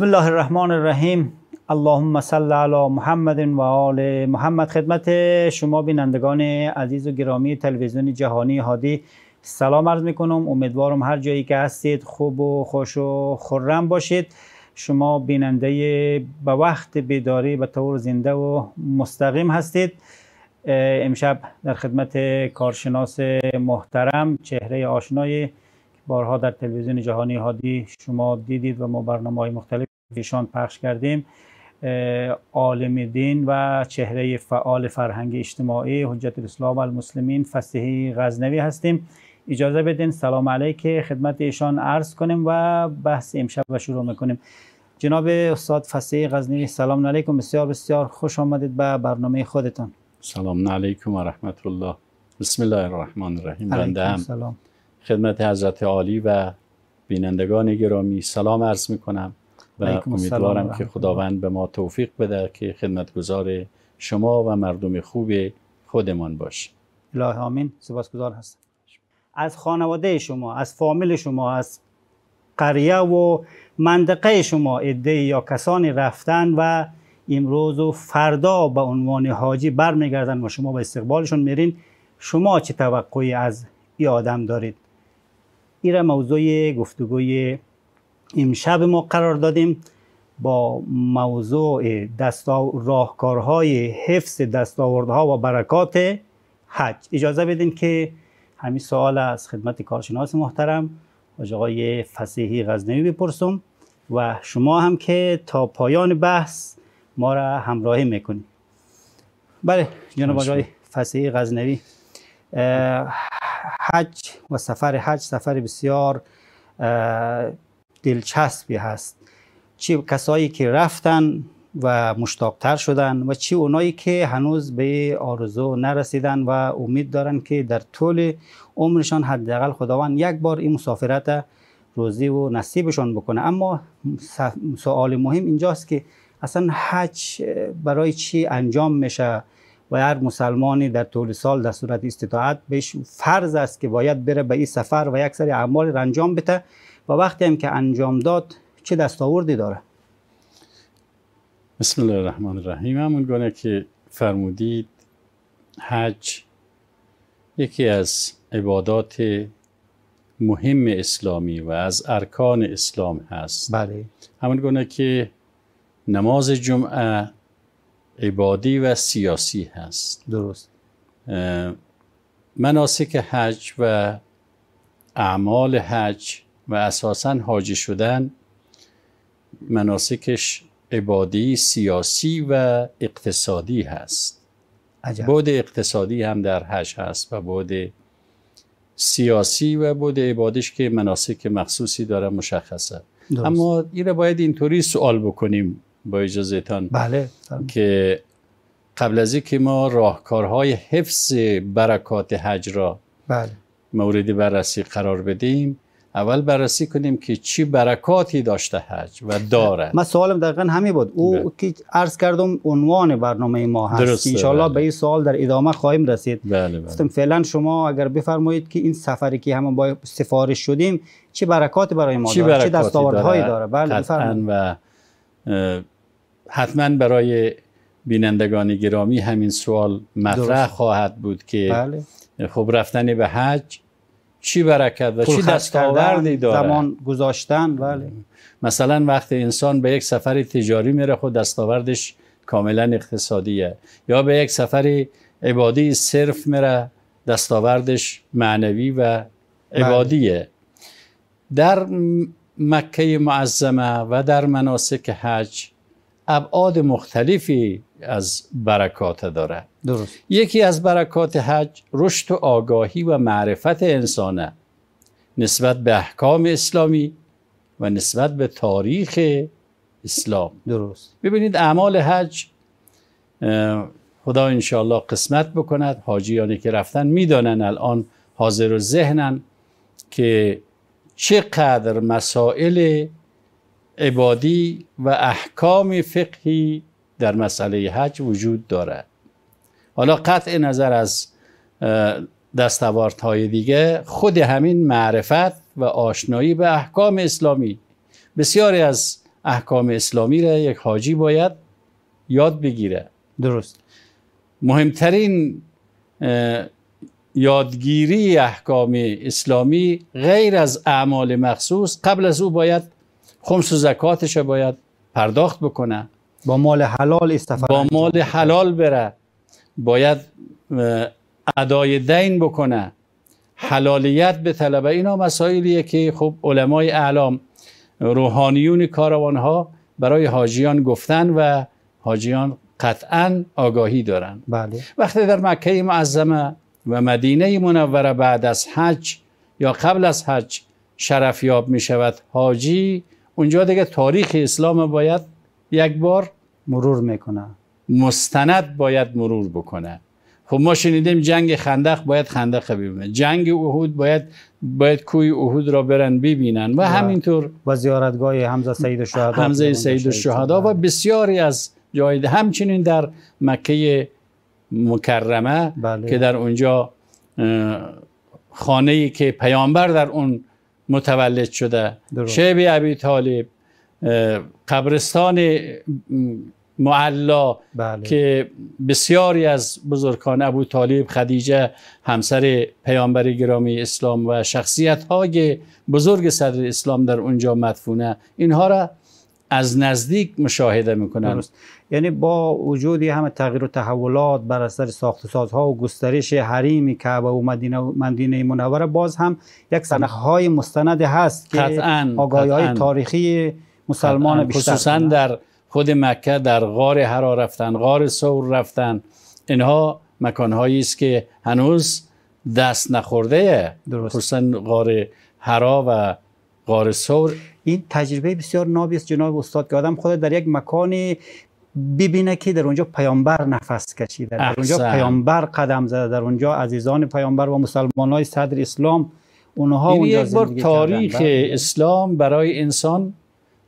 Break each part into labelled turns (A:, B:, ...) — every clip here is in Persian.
A: بسم الله الرحمن الرحیم اللهم صل علی محمد و آل محمد خدمت شما بینندگان عزیز و گرامی تلویزیون جهانی هادی سلام عرض میکنم امیدوارم هر جایی که هستید خوب و خوش و خورم باشید شما بیننده به وقت بیداری به طور زنده و مستقیم هستید امشب در خدمت کارشناس محترم چهره آشنایی بارها در تلویزیون جهانی هادی شما دیدید و ما مختلف ایشان پخش کردیم عالم دین و چهره فعال فرهنگ اجتماعی حجت الاسلام المسلمین فسیحی غزنوی هستیم اجازه بدین سلام علیک خدمت ایشان عرض کنیم و بحث امشب و شروع میکنیم جناب استاد فسیح غزنوی سلام علیکم بسیار بسیار خوش آمدید به برنامه خودتان
B: سلام علیکم و رحمت الله بسم الله الرحمن الرحیم بنده خدمت حضرت عالی و بینندگان گرامی سلام عرض میکنم و امیدوارم که خداوند به ما توفیق بده که خدمتگزار شما و مردم خوب خودمان باشیم
A: اله آمین سپاسگزار هستم از خانواده شما از فامیل شما از قریه و منطقه شما ایده یا کسانی رفتن و امروز و فردا به عنوان حاجی برمیگردن و شما به استقبالشون میرین شما چه توقعی از این آدم دارید این موضوع گفتگوی امشب ما قرار دادیم با موضوع دستا راهکارهای حفظ دستاوردها و برکات حج اجازه بدین که همین سوال از خدمت کارشناس محترم حاج آقای فسیحی غزنوی بپرسم و شما هم که تا پایان بحث ما را همراهی میکنید بله جناب آقای فسیحی غزنوی حج و سفر حج سفر بسیار دلچسبی هست چی کسایی که رفتن و مشتاقتر شدن و چی اونایی که هنوز به آرزو نرسیدن و امید دارن که در طول عمرشان حداقل خداوند یک بار این مسافرت روزی و نصیبشان بکنه اما سوال مهم اینجاست که اصلا حج برای چی انجام میشه و هر مسلمانی در طول سال در صورت استطاعت بهش فرض است که باید بره به این سفر و یک سری اعمال انجام بده و وقتی هم که انجام داد چه دستاوردی داره
B: بسم الله الرحمن الرحیم همون گونه که فرمودید حج یکی از عبادات مهم اسلامی و از ارکان اسلام هست بله همون گونه که نماز جمعه عبادی و سیاسی هست درست مناسک حج و اعمال حج و اساسا حاجی شدن مناسکش عبادی سیاسی و اقتصادی هست بود اقتصادی هم در حج هست و بود سیاسی و بود عبادش که مناسک مخصوصی داره مشخصه اما این باید اینطوری سوال بکنیم با اجازهتان بله که قبل از اینکه ما راهکارهای حفظ برکات حج را بله. مورد بررسی قرار بدیم اول بررسی کنیم که چی برکاتی داشته حج و داره من
A: سوالم دقیقا همین بود او بله. که عرض کردم عنوان برنامه ما هست ان شاء بله. به این سوال در ادامه خواهیم رسید بله, بله. فعلا شما اگر بفرمایید که این سفری که همون با سفارش شدیم چه برکاتی برای ما چی داره چه دستاوردهایی داره, بله
B: و حتما برای بینندگان گرامی همین سوال مطرح خواهد بود که
A: بله.
B: خب رفتن به حج چی برکت و چی دستاوردی داره زمان
A: گذاشتن بله
B: مثلا وقت انسان به یک سفر تجاری میره خود خب دستاوردش کاملا اقتصادیه یا به یک سفر عبادی صرف میره دستاوردش معنوی و بله. عبادیه در مکه معظمه و در مناسک حج ابعاد مختلفی از برکات داره درست. یکی از برکات حج رشد و آگاهی و معرفت انسانه نسبت به احکام اسلامی و نسبت به تاریخ اسلام درست ببینید اعمال حج خدا انشاءالله قسمت بکند حاجیانی که رفتن میدانن الان حاضر و ذهنن که چقدر مسائل عبادی و احکام فقهی در مسئله حج وجود دارد حالا قطع نظر از های دیگه خود همین معرفت و آشنایی به احکام اسلامی بسیاری از احکام اسلامی را یک حاجی باید یاد بگیره درست مهمترین یادگیری احکام اسلامی غیر از اعمال مخصوص قبل از او باید خمس و زکاتش باید پرداخت بکنه با مال حلال استفاده با مال حلال بره باید ادای دین بکنه حلالیت به طلبه اینا مسائلیه که خب علمای اعلام روحانیون کاروانها برای حاجیان گفتن و حاجیان قطعا آگاهی دارن بله. وقتی در مکه معظمه و مدینه منوره بعد از حج یا قبل از حج شرفیاب می شود حاجی اونجا دیگه تاریخ اسلام باید یک بار مرور میکنه مستند باید مرور بکنه خب ما شنیدیم جنگ خندق باید خندق ببینه جنگ اهود باید باید کوی اهود را برن ببینن و همینطور و زیارتگاه حمزه سید الشهدا حمزه سید الشهدا و بسیاری از جای همچنین در مکه مکرمه بله. که در اونجا خانه ای که پیامبر در اون متولد شده شیب ابی طالب قبرستان معلا بله. که بسیاری از بزرگان ابو طالب خدیجه همسر پیامبر گرامی اسلام و شخصیت های بزرگ صدر اسلام در اونجا مدفونه اینها را از نزدیک مشاهده میکنن
A: یعنی با وجود همه تغییر و تحولات بر اثر ساخت سازها و گسترش حریم کعبه و مدینه و مدینه منوره باز هم یک سنخ های مستند هست که آگاهی های تاریخی مسلمان خب، خصوصا در خود
B: مکه در غار حرا رفتن غار سور رفتن اینها مکانهایی است که هنوز دست نخورده خصوصا غار حرا
A: و غار سور این تجربه بسیار نابی است جناب استاد که آدم خود در یک مکانی ببینه که در اونجا پیامبر نفس کشیده در اونجا پیامبر قدم زده در اونجا عزیزان پیامبر و مسلمان های صدر اسلام اونها اونجا یک بار تاریخ بله. اسلام برای انسان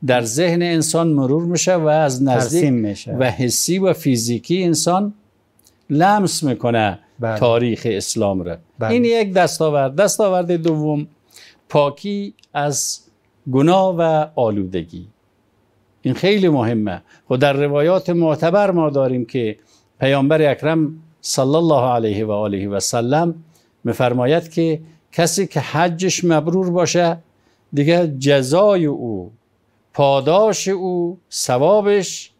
A: در ذهن انسان مرور میشه و از
B: نزدیک میشه. و حسی و فیزیکی انسان لمس میکنه بله. تاریخ اسلام را بله. این یک دستاورد دستاورد دوم پاکی از گناه و آلودگی این خیلی مهمه و خب در روایات معتبر ما داریم که پیامبر اکرم صلی الله علیه و آله و سلم میفرماید که کسی که حجش مبرور باشه دیگه جزای او پاداش او ثوابش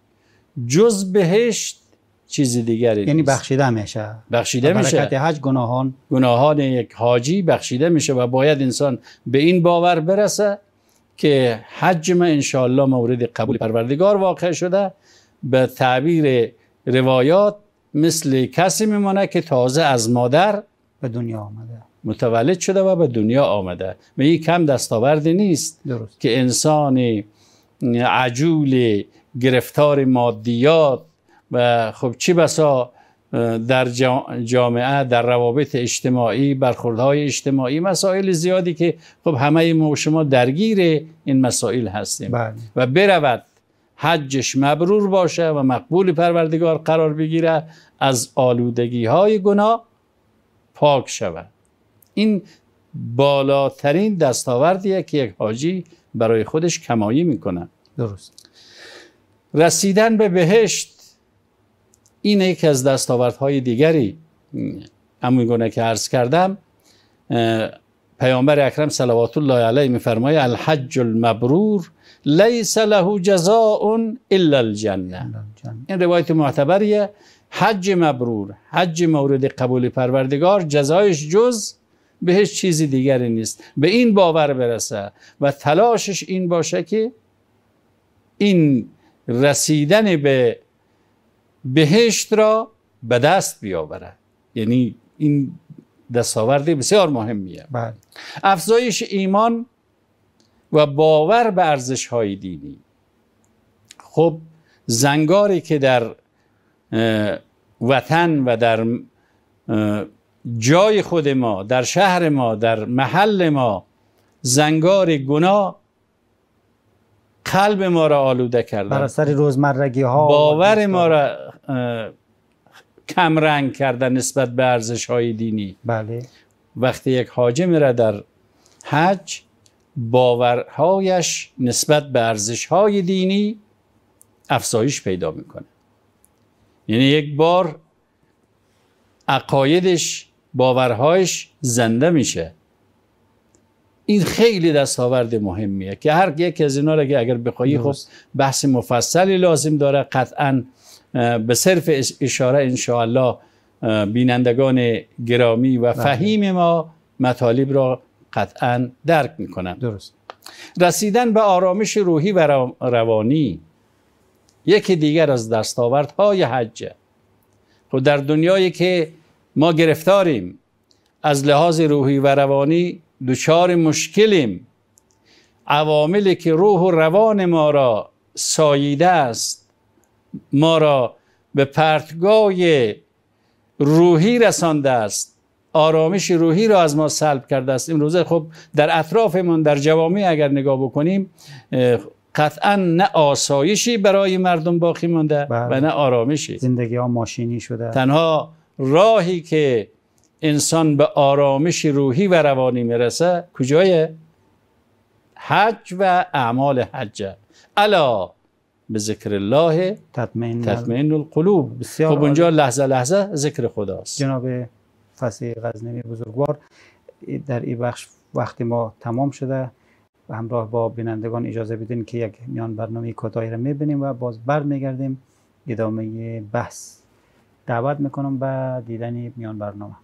B: جز بهشت چیز دیگری یعنی بخشیده میشه بخشیده میشه برکت حج گناهان گناهان یک حاجی بخشیده میشه و باید انسان به این باور برسه که حج ما انشاءالله مورد قبول پروردگار واقع شده به تعبیر روایات مثل کسی میمانه که تازه از مادر به دنیا آمده متولد شده و به دنیا آمده و این کم دستاوردی نیست درست. که انسانی عجول گرفتار مادیات و خب چی بسا در جامعه در روابط اجتماعی برخوردهای اجتماعی مسائل زیادی که خب همه ما و شما درگیر این مسائل هستیم بله. و برود حجش مبرور باشه و مقبول پروردگار قرار بگیره از آلودگی های گناه پاک شود این بالاترین دستاوردیه که یک حاجی برای خودش کمایی میکنن درست رسیدن به بهشت این یکی از دستاوردهای دیگری همون گونه که عرض کردم پیامبر اکرم صلوات الله علیه میفرمایه الحج المبرور لیس له جزاء الا الجنه این روایت معتبریه حج مبرور حج مورد قبول پروردگار جزایش جز به هیچ چیزی دیگری نیست به این باور برسه و تلاشش این باشه که این رسیدن به بهشت را به دست بیاوره یعنی این دستاورد بسیار مهمیه بله. افزایش ایمان و باور به ارزش های دینی خب زنگاری که در وطن و در جای خود ما در شهر ما در محل ما زنگار گناه قلب ما را آلوده کرد بر
A: اثر روزمرگی ها باور
B: ما را کم رنگ کردن نسبت به ارزش های دینی بله وقتی یک حاجی میره در حج باورهایش نسبت به ارزش های دینی افزایش پیدا میکنه یعنی یک بار عقایدش باورهایش زنده میشه این خیلی دستاورد مهمیه که هر یک از اینا را که اگر بخوایی خب بحث مفصلی لازم داره قطعا به صرف اشاره انشاءالله بینندگان گرامی و بله. فهیم ما مطالب را قطعا درک میکنن درست رسیدن به آرامش روحی و روانی یکی دیگر از دستاوردهای حجه خب در دنیایی که ما گرفتاریم از لحاظ روحی و روانی دچار مشکلیم عواملی که روح و روان ما را ساییده است ما را به پرتگاه روحی رسانده است آرامش روحی را از ما سلب کرده است امروزه خب در اطرافمان در جوامع اگر نگاه بکنیم قطعا نه آسایشی برای مردم باقی مانده و بله. نه آرامشی زندگی ها ماشینی شده تنها راهی که انسان به آرامش روحی و روانی میرسه کجای حج و اعمال حج؟ الا به ذکر الله
A: تطمئن القلوب بسیار خب اونجا لحظه لحظه ذکر خداست جناب فصیح غزنوی بزرگوار در این بخش وقتی ما تمام شده و همراه با بینندگان اجازه بدین که یک میان برنامه کوتاهی را میبینیم و باز برمیگردیم ادامه بحث دعوت میکنم به دیدن میان برنامه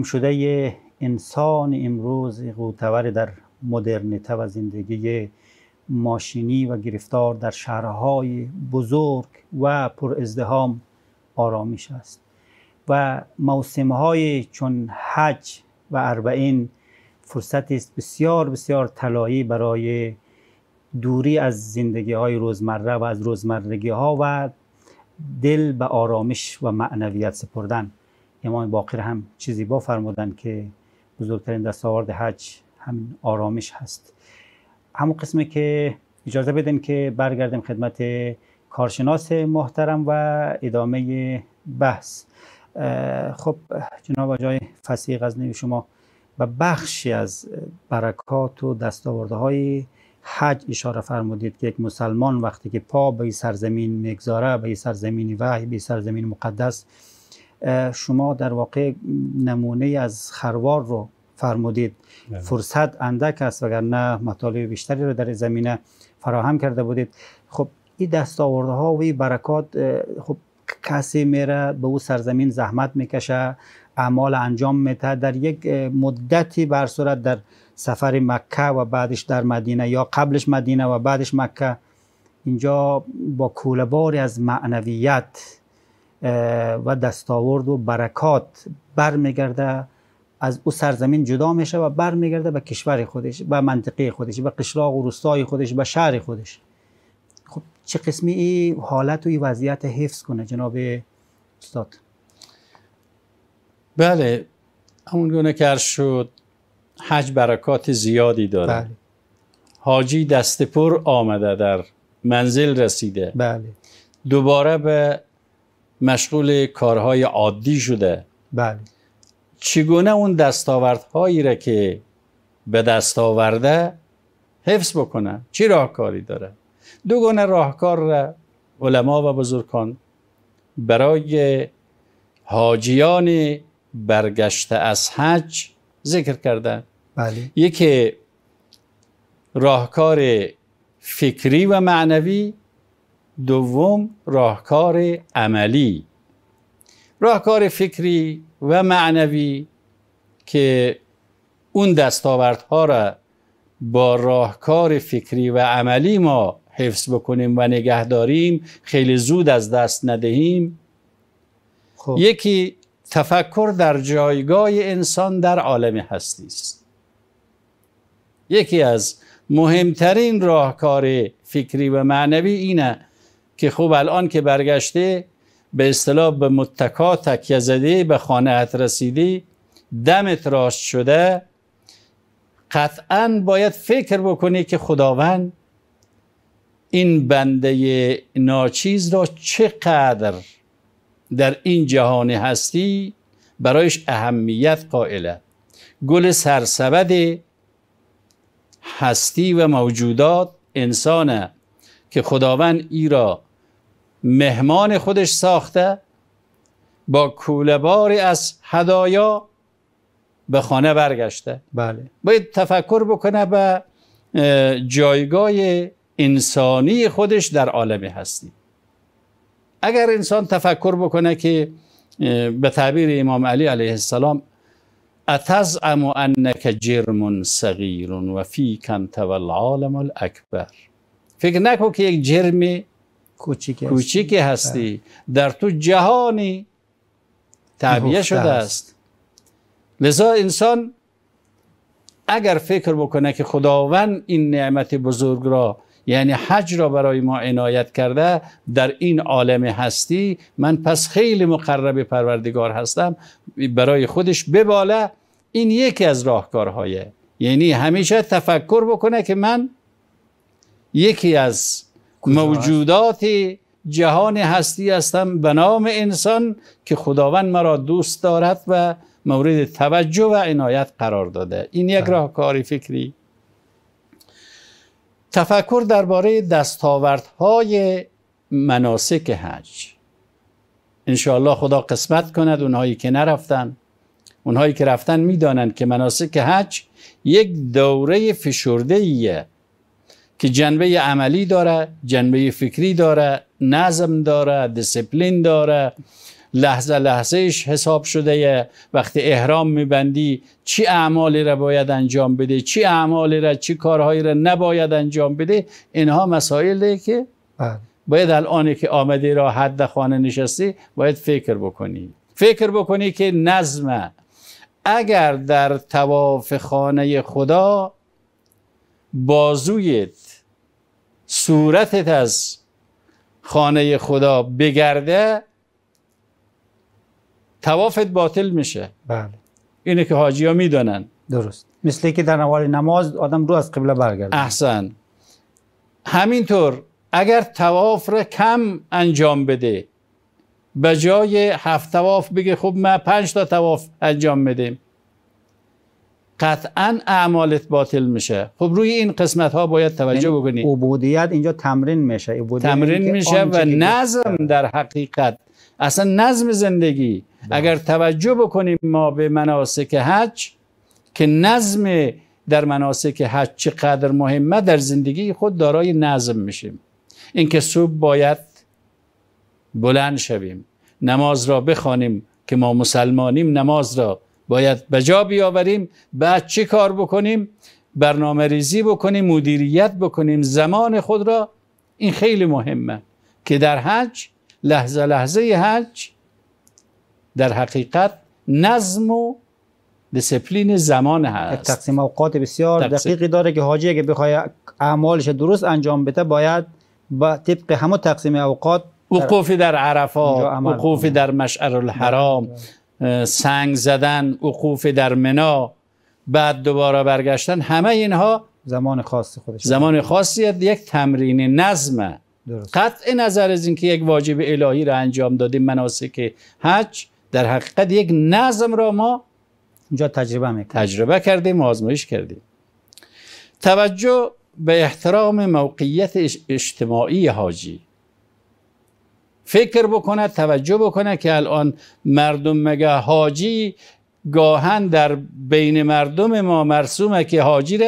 A: گم شده انسان امروز قوتور در مدرنته و زندگی ماشینی و گرفتار در شهرهای بزرگ و پر ازدهام آرامش است و موسمهای چون حج و اربعین فرصت است بسیار بسیار طلایی برای دوری از زندگی های روزمره و از روزمرگی ها و دل به آرامش و معنویت سپردن امام باقر هم چیزی با فرمودن که بزرگترین دستاورد حج همین آرامش هست همون قسمه که اجازه بدین که برگردیم خدمت کارشناس محترم و ادامه بحث خب جناب جای فسیح غزنوی شما و بخشی از برکات و دستاورده های حج اشاره فرمودید که یک مسلمان وقتی که پا به سرزمین میگذاره به سرزمین وحی به سرزمین مقدس شما در واقع نمونه از خروار رو فرمودید بله. فرصت اندک است وگرنه مطالب بیشتری رو در زمینه فراهم کرده بودید خب این دستاوردها و این برکات خب کسی میره به او سرزمین زحمت میکشه اعمال انجام میته در یک مدتی بر صورت در سفر مکه و بعدش در مدینه یا قبلش مدینه و بعدش مکه اینجا با کولباری از معنویت و دستاورد و برکات برمیگرده از او سرزمین جدا میشه و برمیگرده به کشور خودش به منطقه خودش به قشلاق و روستای خودش به شهر خودش خب چه قسمی ای حالت و ای وضعیت حفظ کنه جناب استاد بله
B: همون گونه که شد حج برکات زیادی داره بله. حاجی دست پر آمده در منزل رسیده بله دوباره به مشغول کارهای عادی شده بله چگونه اون دستاوردهایی را که به دست آورده حفظ بکنه چی راهکاری داره دو گونه راهکار را علما و بزرگان برای حاجیان برگشته از حج ذکر کردن بله. یکی راهکار فکری و معنوی دوم راهکار عملی راهکار فکری و معنوی که اون دستاوردها را با راهکار فکری و عملی ما حفظ بکنیم و نگه داریم خیلی زود از دست ندهیم خب. یکی تفکر در جایگاه انسان در عالم هستی است یکی از مهمترین راهکار فکری و معنوی اینه که خوب الان که برگشته به اصطلاح به متکا تکیه به خانه رسیدی دمت راست شده قطعا باید فکر بکنی که خداوند این بنده ناچیز را چقدر در این جهان هستی برایش اهمیت قائله گل سرسبد هستی و موجودات انسانه که خداوند ای را مهمان خودش ساخته با کولباری از هدایا به خانه برگشته بله باید تفکر بکنه به جایگاه انسانی خودش در عالم هستی اگر انسان تفکر بکنه که به تعبیر امام علی علیه السلام امو انک جرم صغیر و و العالم الاکبر فکر نکن که یک جرم کوچیکی هستی در تو جهانی تعبیه شده است لذا انسان اگر فکر بکنه که خداوند این نعمت بزرگ را یعنی حج را برای ما عنایت کرده در این عالم هستی من پس خیلی مقرب پروردگار هستم برای خودش بباله این یکی از راهکارهایه یعنی همیشه تفکر بکنه که من یکی از موجودات جهان هستی هستم به نام انسان که خداوند مرا دوست دارد و مورد توجه و عنایت قرار داده این یک بله. کاری فکری تفکر درباره دستاوردهای مناسک حج انشاءالله خدا قسمت کند اونهایی که نرفتن اونهایی که رفتن میدانند که مناسک حج یک دوره فشرده ایه که جنبه عملی داره جنبه فکری داره نظم داره دیسپلین داره لحظه لحظهش حساب شده وقتی احرام میبندی چی اعمالی را باید انجام بده چی اعمالی را چی کارهایی را نباید انجام بده اینها مسائلی که بله. باید الان که آمدی را حد خانه نشستی باید فکر بکنی فکر بکنی که نظم اگر در تواف خانه خدا بازویت صورتت از خانه خدا بگرده توافت باطل میشه بله اینه که حاجی ها میدانن
A: درست مثل که در اول نماز آدم رو از قبله برگرده
B: احسن همینطور اگر تواف را کم انجام بده به جای هفت تواف بگه خب من پنج تا تواف انجام میدیم قطعا اعمالت باطل میشه خب روی این قسمت ها باید توجه یعنی بکنی
A: عبودیت اینجا تمرین میشه عبودیت تمرین میشه و نظم
B: در حقیقت اصلا نظم زندگی بله. اگر توجه بکنیم ما به مناسک حج که نظم در مناسک حج چقدر مهمه در زندگی خود دارای نظم میشیم اینکه صبح باید بلند شویم نماز را بخوانیم که ما مسلمانیم نماز را باید به جا بیاوریم بعد چه کار بکنیم برنامه ریزی بکنیم مدیریت بکنیم زمان خود را این خیلی مهمه که در حج لحظه لحظه حج در حقیقت نظم و
A: دسپلین زمان هست تقسیم اوقات بسیار دقیقی داره که حاجی اگه بخوای اعمالش درست انجام بده باید با طبق همه تقسیم اوقات وقوفی
B: در عرفات وقوف در مشعر الحرام بله. سنگ زدن وقوف در منا بعد دوباره برگشتن همه اینها زمان خاص خودش زمان خاصی یک تمرین نظم قطع نظر از اینکه یک واجب الهی را انجام دادیم مناسک حج در حقیقت یک نظم را ما اینجا تجربه میکنیم تجربه کردیم و آزمایش کردیم توجه به احترام موقعیت اجتماعی حاجی فکر بکنه توجه بکنه که الان مردم مگه حاجی گاهن در بین مردم ما مرسومه که حاجی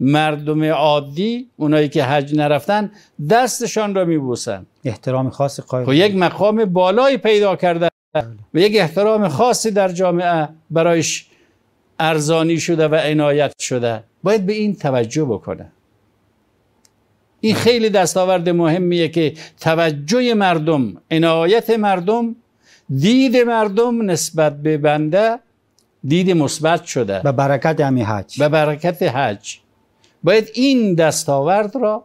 B: مردم عادی اونایی که حج نرفتن دستشان را میبوسن
A: احترام خاصی قائل
B: خب یک مقام بالایی پیدا کرده و یک احترام خاصی در جامعه برایش ارزانی شده و عنایت شده باید به این توجه بکنه این خیلی دستاورد مهمیه که توجه مردم عنایت مردم دید مردم نسبت به بنده دید مثبت شده و برکت همی حج و برکت حج باید این دستاورد را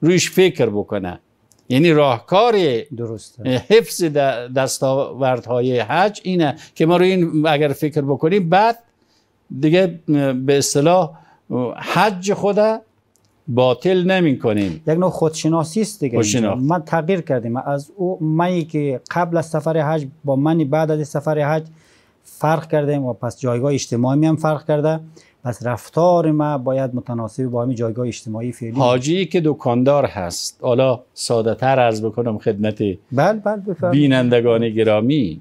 B: روش فکر بکنه یعنی راهکار درست حفظ دستاوردهای حج اینه که ما رو این اگر فکر بکنیم بعد دیگه به اصطلاح حج خوده باطل نمی کنیم
A: یک نوع خودشناسی است دیگه من تغییر کردیم از او منی که قبل از سفر حج با منی بعد از سفر حج فرق کردیم و پس جایگاه اجتماعی هم فرق کرده پس رفتار ما باید متناسب با همین جایگاه اجتماعی فعلی
B: حاجی که دکاندار هست حالا ساده تر عرض بکنم خدمت بل بل بینندگان گرامی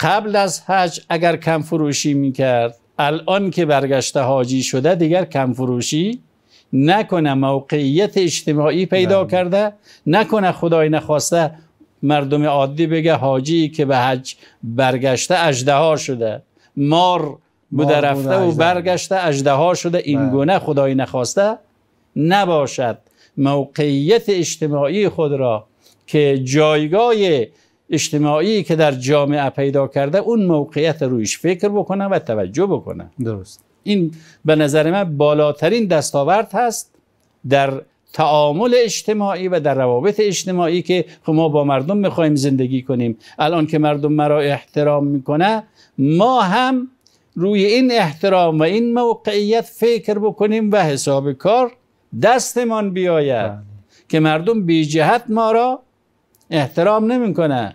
B: قبل از حج اگر کم فروشی کرد الان که برگشته حاجی شده دیگر کم فروشی نکنه موقعیت اجتماعی پیدا بله. کرده نکنه خدای نخواسته مردم عادی بگه حاجی که به حج برگشته اجده شده مار بوده رفته و برگشته اجده شده این گونه بله. خدای نخواسته نباشد موقعیت اجتماعی خود را که جایگاه اجتماعی که در جامعه پیدا کرده اون موقعیت رویش فکر بکنه و توجه بکنه درست این به نظر من بالاترین دستاورد هست در تعامل اجتماعی و در روابط اجتماعی که خب ما با مردم میخوایم زندگی کنیم الان که مردم مرا احترام میکنه ما هم روی این احترام و این موقعیت فکر بکنیم و حساب کار دستمان بیاید بله. که مردم بی جهت ما را احترام نمیکنه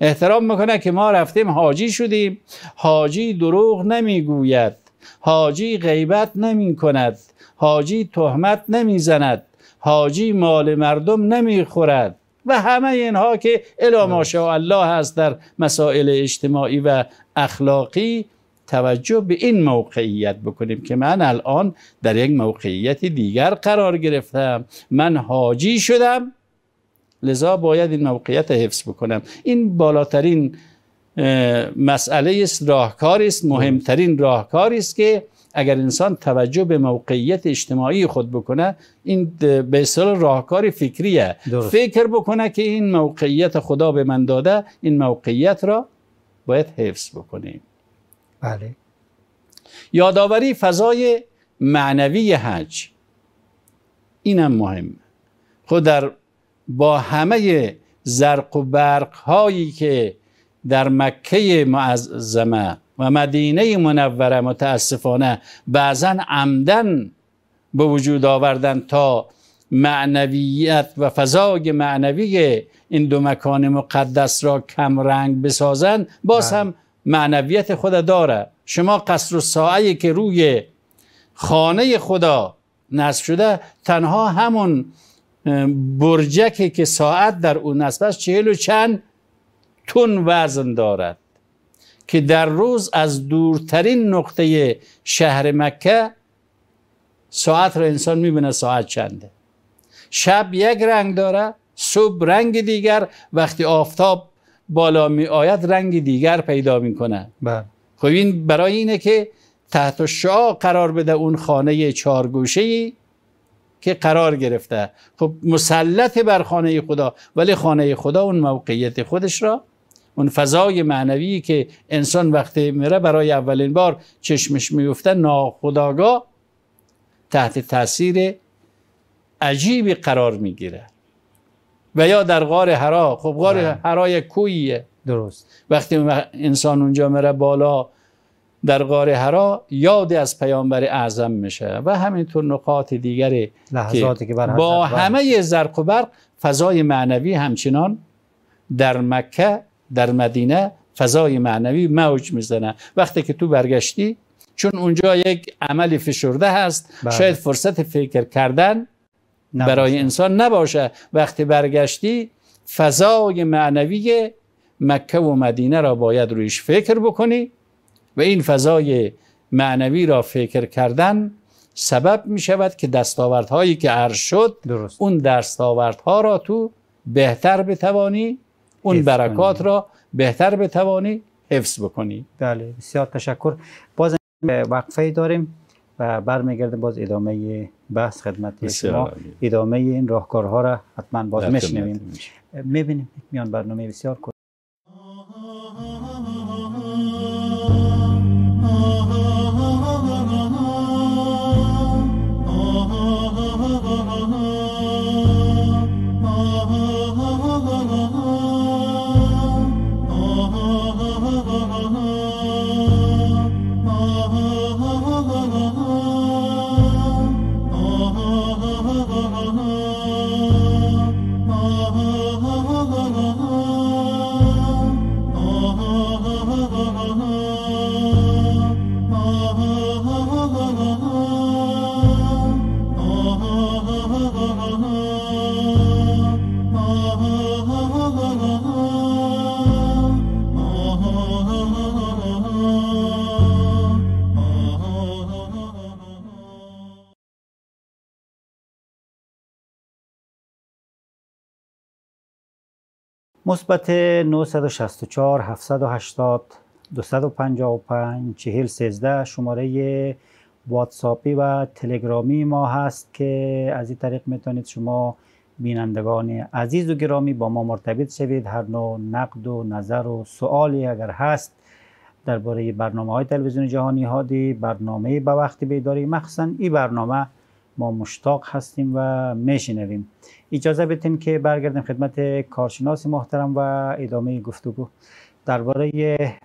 B: احترام میکنه که ما رفتیم حاجی شدیم حاجی دروغ نمیگوید حاجی غیبت نمی کند حاجی تهمت نمی زند حاجی مال مردم نمی خورد و همه اینها که الا الله هست در مسائل اجتماعی و اخلاقی توجه به این موقعیت بکنیم که من الان در یک موقعیت دیگر قرار گرفتم من حاجی شدم لذا باید این موقعیت حفظ بکنم این بالاترین مسئله است راهکاری است مهمترین راهکاری است که اگر انسان توجه به موقعیت اجتماعی خود بکنه این به اصطلاح راهکار فکریه فکر بکنه که این موقعیت خدا به من داده این موقعیت را باید حفظ بکنیم بله یادآوری فضای معنوی حج اینم مهم خود خب در با همه زرق و برق هایی که در مکه معظمه و مدینه منوره متاسفانه بعضا عمدن به وجود آوردن تا معنویت و فضای معنوی این دو مکان مقدس را کم رنگ بسازن باز بله. هم معنویت خود داره شما قصر و که روی خانه خدا نصب شده تنها همون برجکی که ساعت در اون نصب است چهل و چند تون وزن دارد که در روز از دورترین نقطه شهر مکه ساعت را انسان میبینه ساعت چنده شب یک رنگ داره صبح رنگ دیگر وقتی آفتاب بالا می آید رنگ دیگر پیدا میکنه بله. خب این برای اینه که تحت شعا قرار بده اون خانه چارگوشه که قرار گرفته خب مسلط بر خانه خدا ولی خانه خدا اون موقعیت خودش را اون فضای معنوی که انسان وقتی میره برای اولین بار چشمش میفته ناخداغا تحت تاثیر عجیبی قرار میگیره و یا در غار حرا خب غار حرا یک درست وقتی انسان اونجا میره بالا در غار حرا یاد از پیامبر اعظم میشه و همینطور نقاط دیگری
A: لحظاتی که, که با
B: همه زرق و برق فضای معنوی همچنان در مکه در مدینه فضای معنوی موج میزنه وقتی که تو برگشتی چون اونجا یک عمل فشرده هست بله. شاید فرصت فکر کردن برای انسان نباشه وقتی برگشتی فضای معنوی مکه و مدینه را باید رویش فکر بکنی و این فضای معنوی را فکر کردن سبب می شود که دستاوردهایی که عرض شد درست. اون دستاوردها را تو بهتر بتوانی
A: اون برکات را بهتر بتوانی حفظ بکنی بله بسیار تشکر باز وقفه داریم و برمیگردیم باز ادامه بحث خدمت شما ادامه این راهکارها را حتما باز میشنویم میبینیم میان برنامه بسیار مثبت 964 780 255 چهل 13 شماره واتساپی و تلگرامی ما هست که از این طریق میتونید شما بینندگان عزیز و گرامی با ما مرتبط شوید هر نوع نقد و نظر و سوالی اگر هست درباره برنامه های تلویزیون جهانی هادی برنامه به وقت بیداری مخصوصا این برنامه ما مشتاق هستیم و میشنویم اجازه بدین که برگردیم خدمت کارشناس محترم و ادامه گفتگو درباره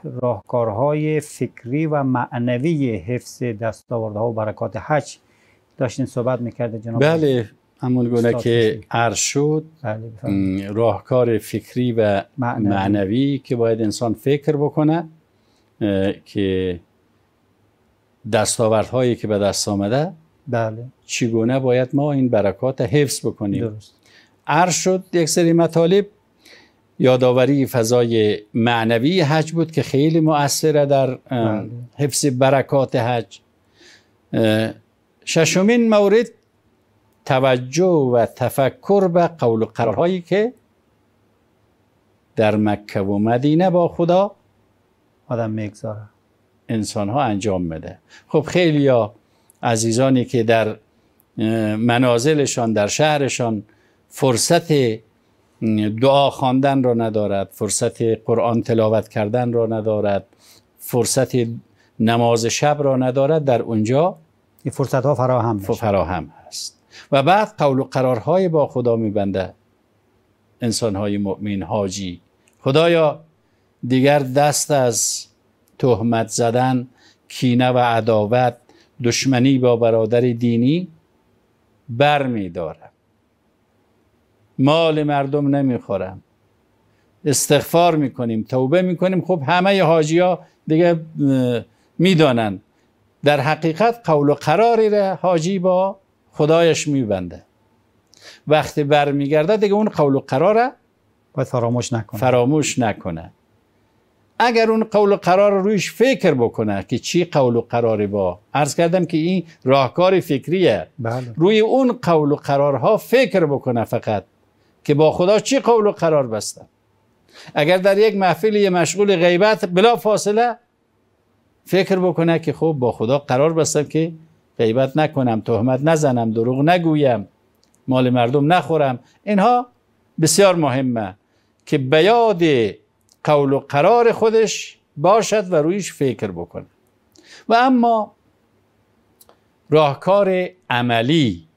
A: راهکارهای فکری و معنوی حفظ دستاوردها و برکات حج داشتین صحبت میکرده جناب بله
B: همون گونه که عرض شد بله، راهکار فکری و معنوی. معنوی. که باید انسان فکر بکنه که دستاوردهایی که به دست آمده بله چگونه باید ما این برکات حفظ بکنیم عرض شد یک سری مطالب یادآوری فضای معنوی حج بود که خیلی مؤثره در بله. حفظ برکات حج ششمین مورد توجه و تفکر به قول و قرارهایی که در مکه و مدینه با خدا آدم میگذاره انسان ها انجام میده خب خیلی ها عزیزانی که در منازلشان در شهرشان فرصت دعا خواندن را ندارد فرصت قرآن تلاوت کردن را ندارد فرصت نماز شب را ندارد در اونجا این فرصت ها فراهم فراهم هست و بعد قول و قرارهای با خدا میبنده انسان های مؤمن حاجی خدایا دیگر دست از تهمت زدن کینه و عداوت دشمنی با برادر دینی بر می دارم مال مردم نمیخورم استغفار میکنیم توبه میکنیم خب همه حاجی ها دیگه میدانند در حقیقت قول و قراری را حاجی با خدایش میبنده وقتی برمیگرده دیگه اون قول و قراره فراموش نکنه فراموش نکنه اگر اون قول و قرار رویش فکر بکنه که چی قول و قراری با عرض کردم که این راهکار فکریه بله. روی اون قول و قرارها فکر بکنه فقط که با خدا چی قول و قرار بستم اگر در یک محفلی مشغول غیبت بلا فاصله فکر بکنه که خب با خدا قرار بستم که غیبت نکنم تهمت نزنم دروغ نگویم مال مردم نخورم اینها بسیار مهمه که بیاد قول و قرار خودش باشد و رویش فکر بکنه و اما راهکار عملی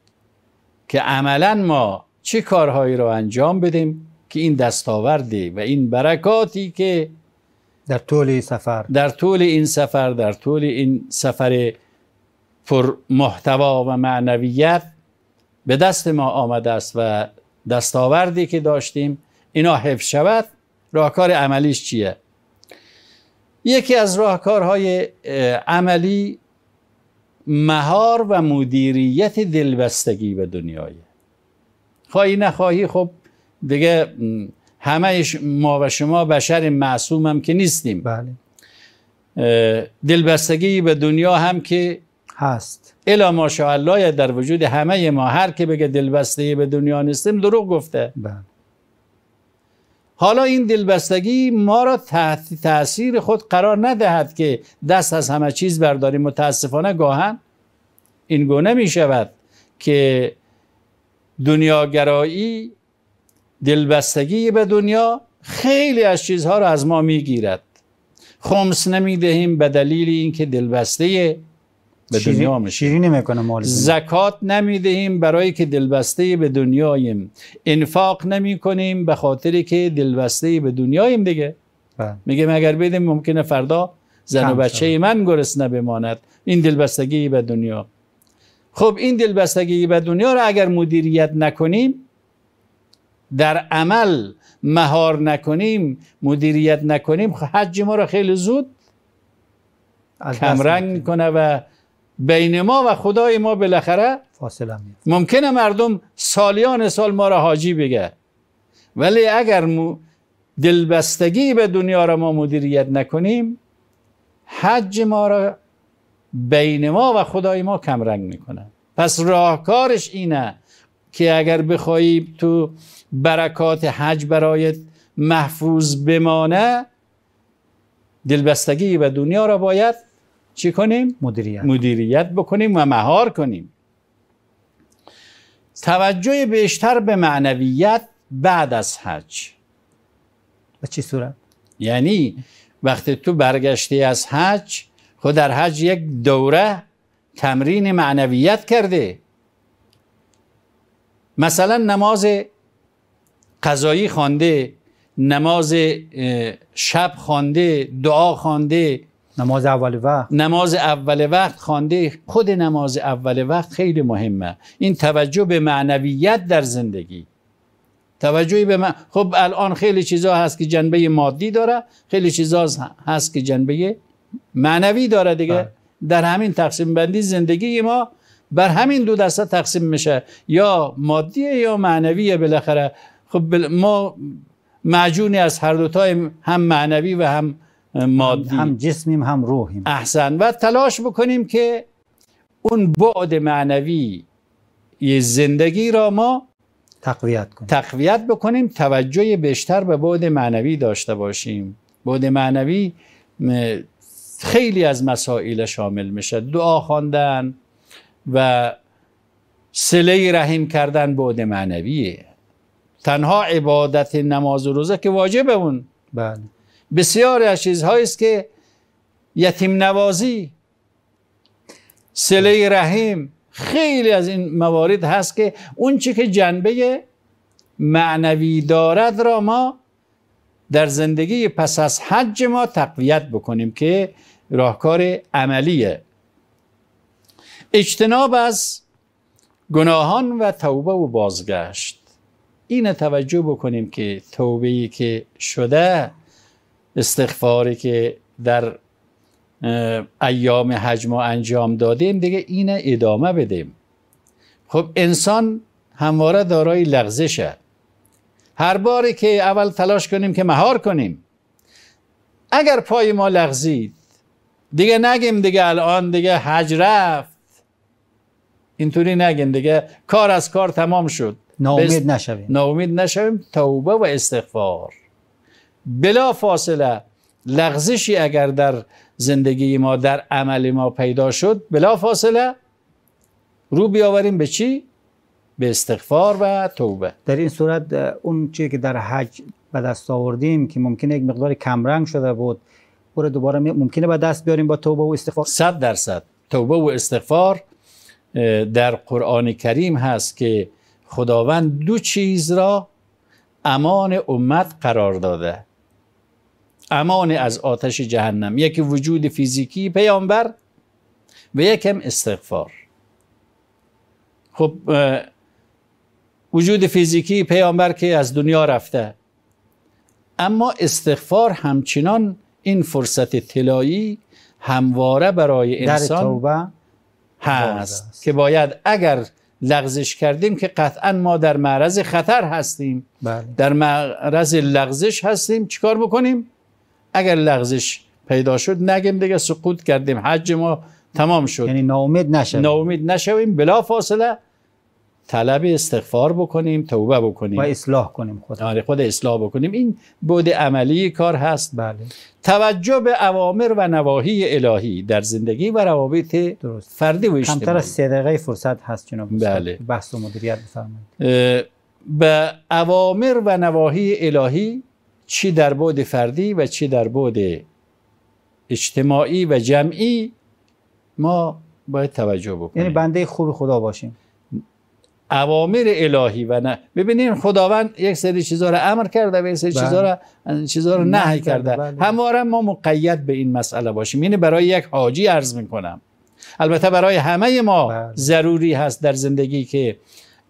B: که عملا ما چه کارهایی را انجام بدیم که این دستاوردی و این برکاتی که در طول این سفر در طول این سفر در طول این سفر پر محتوا و معنویت به دست ما آمده است و دستاوردی که داشتیم اینا حفظ شود راهکار عملیش چیه یکی از راهکارهای عملی مهار و مدیریت دلبستگی به دنیای خواهی نخواهی خب دیگه همه ما و شما بشر معصوم هم که نیستیم بله. دلبستگی به دنیا هم که هست الا ماشاءالله در وجود همه ما هر که بگه دلبستگی به دنیا نیستیم دروغ گفته بله. حالا این دلبستگی ما را تحت تاثیر خود قرار ندهد که دست از همه چیز برداریم متاسفانه گاهن این گونه می شود که دنیاگرایی دلبستگی به دنیا خیلی از چیزها را از ما میگیرد خمس نمیدهیم به دلیل اینکه دلبسته به دنیا
A: شیرینی میکنه مال
B: زکات نمیدهیم برای که دلبسته به دنیاییم انفاق نمی کنیم به خاطری که دلبسته به دنیاییم دیگه بله. میگه اگر بدیم ممکنه فردا زن و بچه من گرسنه بماند این دلبستگی به دنیا خب این دلبستگی به دنیا رو اگر مدیریت نکنیم در عمل مهار نکنیم مدیریت نکنیم حج ما رو خیلی زود کمرنگ کنه و بین ما و خدای ما بالاخره فاصله ممکنه مردم سالیان سال ما را حاجی بگه ولی اگر دلبستگی به دنیا را ما مدیریت نکنیم حج ما را بین ما و خدای ما کمرنگ میکنه پس راهکارش اینه که اگر بخوایی تو برکات حج برایت محفوظ بمانه دلبستگی به دنیا را باید چی کنیم؟ مدیریت مدیریت بکنیم و مهار کنیم توجه بیشتر به معنویت بعد از حج به چی صورت؟ یعنی وقتی تو برگشتی از حج خود در حج یک دوره تمرین معنویت کرده مثلا نماز قضایی خوانده نماز شب خوانده دعا خوانده نماز اول وقت نماز اول وقت خوانده خود نماز اول وقت خیلی مهمه این توجه به معنویت در زندگی توجهی به من خب الان خیلی چیزا هست که جنبه مادی داره خیلی چیزا هست که جنبه معنوی داره دیگه بله. در همین تقسیم بندی زندگی ما بر همین دو دسته تقسیم میشه یا مادی یا معنویه بالاخره خب ما معجونی از هر دو هم معنوی و هم مادی هم جسمیم هم روحیم احسن و تلاش بکنیم که اون بعد معنوی یه زندگی را ما تقویت کنیم تقویت بکنیم توجه بیشتر به بعد معنوی داشته باشیم بعد معنوی خیلی از مسائل شامل میشه دعا خواندن و سله رحم کردن بعد معنویه تنها عبادت نماز و روزه که واجبه اون بله بسیاری از چیزهایی است که یتیم نوازی سله رحیم خیلی از این موارد هست که اون چی که جنبه معنوی دارد را ما در زندگی پس از حج ما تقویت بکنیم که راهکار عملیه اجتناب از گناهان و توبه و بازگشت این توجه بکنیم که توبه که شده استغفاری که در ایام حج ما انجام دادیم دیگه اینه ادامه بدیم خب انسان همواره دارای لغزشه هر باری که اول تلاش کنیم که مهار کنیم اگر پای ما لغزید دیگه نگیم دیگه الان دیگه حج رفت اینطوری نگیم دیگه کار از کار تمام شد ناامید نشویم ناامید نشویم توبه و استغفار بلا فاصله لغزشی اگر در زندگی ما در عمل ما پیدا شد بلا فاصله رو بیاوریم به چی؟
A: به استغفار و توبه در این صورت اون چیزی که در حج به دست آوردیم که ممکنه یک مقدار کمرنگ شده بود او رو دوباره ممکنه به دست بیاریم با توبه و استغفار صد درصد توبه و استغفار در قرآن کریم هست که
B: خداوند دو چیز را امان امت قرار داده امان از آتش جهنم یکی وجود فیزیکی پیامبر و یکم استغفار خب وجود فیزیکی پیامبر که از دنیا رفته اما استغفار همچنان این فرصت طلایی همواره برای انسان هست که باید اگر لغزش کردیم که قطعا ما در معرض خطر هستیم بله. در معرض لغزش هستیم چیکار بکنیم اگر لغزش پیدا شد نگیم دیگه سقوط کردیم حج ما تمام شد یعنی ناامید نشویم ناامید نشویم بلا فاصله طلب استغفار بکنیم توبه بکنیم و اصلاح کنیم خود آره خود اصلاح بکنیم این بود عملی کار هست بله توجه به اوامر و نواهی الهی در زندگی و روابط درست. فردی و اجتماعی کمتر از
A: سه فرصت هست جناب بله. بحث و مدیریت
B: بفرمایید به اوامر و نواهی الهی چی در بعد فردی و چی در بعد اجتماعی و جمعی ما باید توجه بکنیم یعنی
A: بنده خوب خدا باشیم
B: اوامر الهی و نه ببینیم خداوند یک سری چیزها را امر کرده و یک سری چیزها بله. را چیزها رو نهی کرده بله. همواره ما مقید به این مسئله باشیم یعنی برای یک حاجی عرض میکنم البته برای همه ما بله. ضروری هست در زندگی که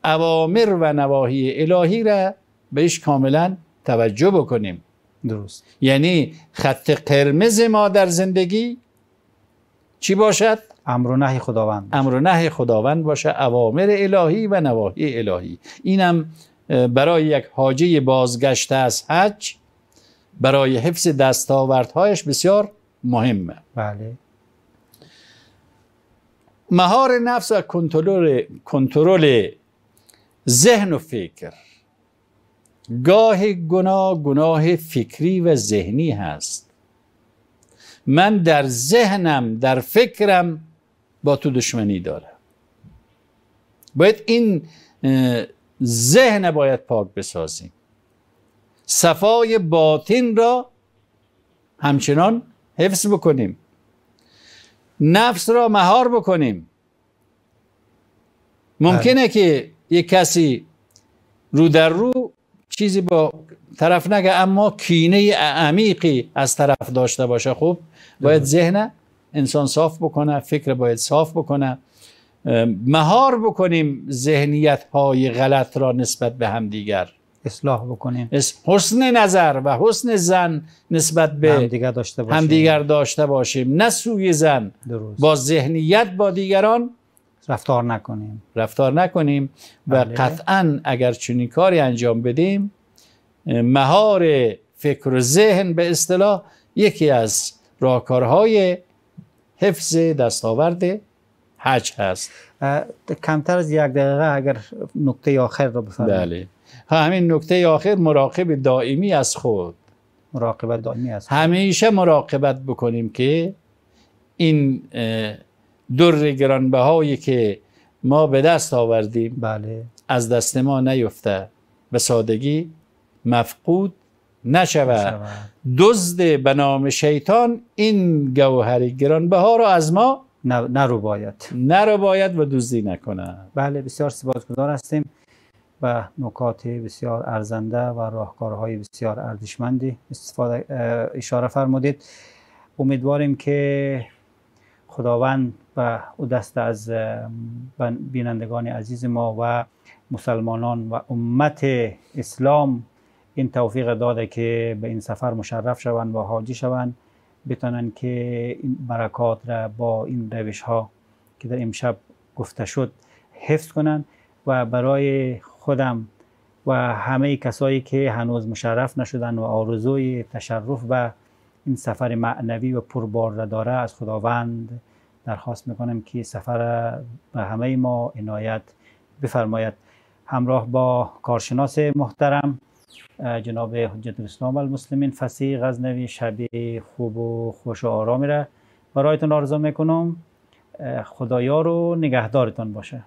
B: اوامر و نواهی الهی را بهش کاملا توجه بکنیم درست یعنی خط قرمز ما در زندگی چی باشد امر و نهی خداوند امر و نهی خداوند باشه اوامر الهی و نواهی الهی اینم برای یک حاجه بازگشته از حج برای حفظ دستاوردهایش بسیار مهمه بله مهار نفس و کنترل کنترل ذهن و فکر گاه گناه گناه فکری و ذهنی هست من در ذهنم در فکرم با تو دشمنی دارم باید این ذهن باید پاک بسازیم صفای باطن را همچنان حفظ بکنیم نفس را مهار بکنیم ممکنه بله. که یک کسی رو در رو چیزی با طرف نگه اما کینه عمیقی از طرف داشته باشه خوب باید بله. ذهن انسان صاف بکنه فکر باید صاف بکنه مهار بکنیم ذهنیت های غلط را نسبت به هم دیگر اصلاح بکنیم حسن نظر و حسن زن نسبت به همدیگر داشته باشیم, هم دیگر داشته باشیم. نه سوی زن درست. با ذهنیت با دیگران رفتار نکنیم رفتار نکنیم و بله. قطعا اگر چنین کاری انجام بدیم مهار فکر و ذهن به اصطلاح یکی از راهکارهای حفظ دستاورد حج هست کمتر از یک دقیقه اگر نکته آخر رو بفرمایید بله همین نکته آخر مراقب دائمی از خود مراقبت دائمی از خود. همیشه مراقبت بکنیم که این در گرانبهایی که ما به دست آوردیم بله. از دست ما نیفته به سادگی مفقود نشود دزد به نام شیطان این گوهر گرانبها را از ما
A: نرو باید نرو باید و دزدی نکنه بله بسیار سپاسگزار هستیم و نکات بسیار ارزنده و راهکارهای بسیار ارزشمندی استفاده اشاره فرمودید امیدواریم که خداوند و او دست از بینندگان عزیز ما و مسلمانان و امت اسلام این توفیق داده که به این سفر مشرف شوند و حاجی شوند بتانند که این برکات را با این روش ها که در امشب گفته شد حفظ کنند و برای خودم و همه کسایی که هنوز مشرف نشدن و آرزوی تشرف به این سفر معنوی و پربار را داره از خداوند درخواست میکنم که سفر به همه ما عنایت بفرماید همراه با کارشناس محترم جناب حجت الاسلام المسلمین فسی غزنوی شب خوب و خوش و آرامی را برایتون آرزو میکنم خدایا رو نگهدارتان باشه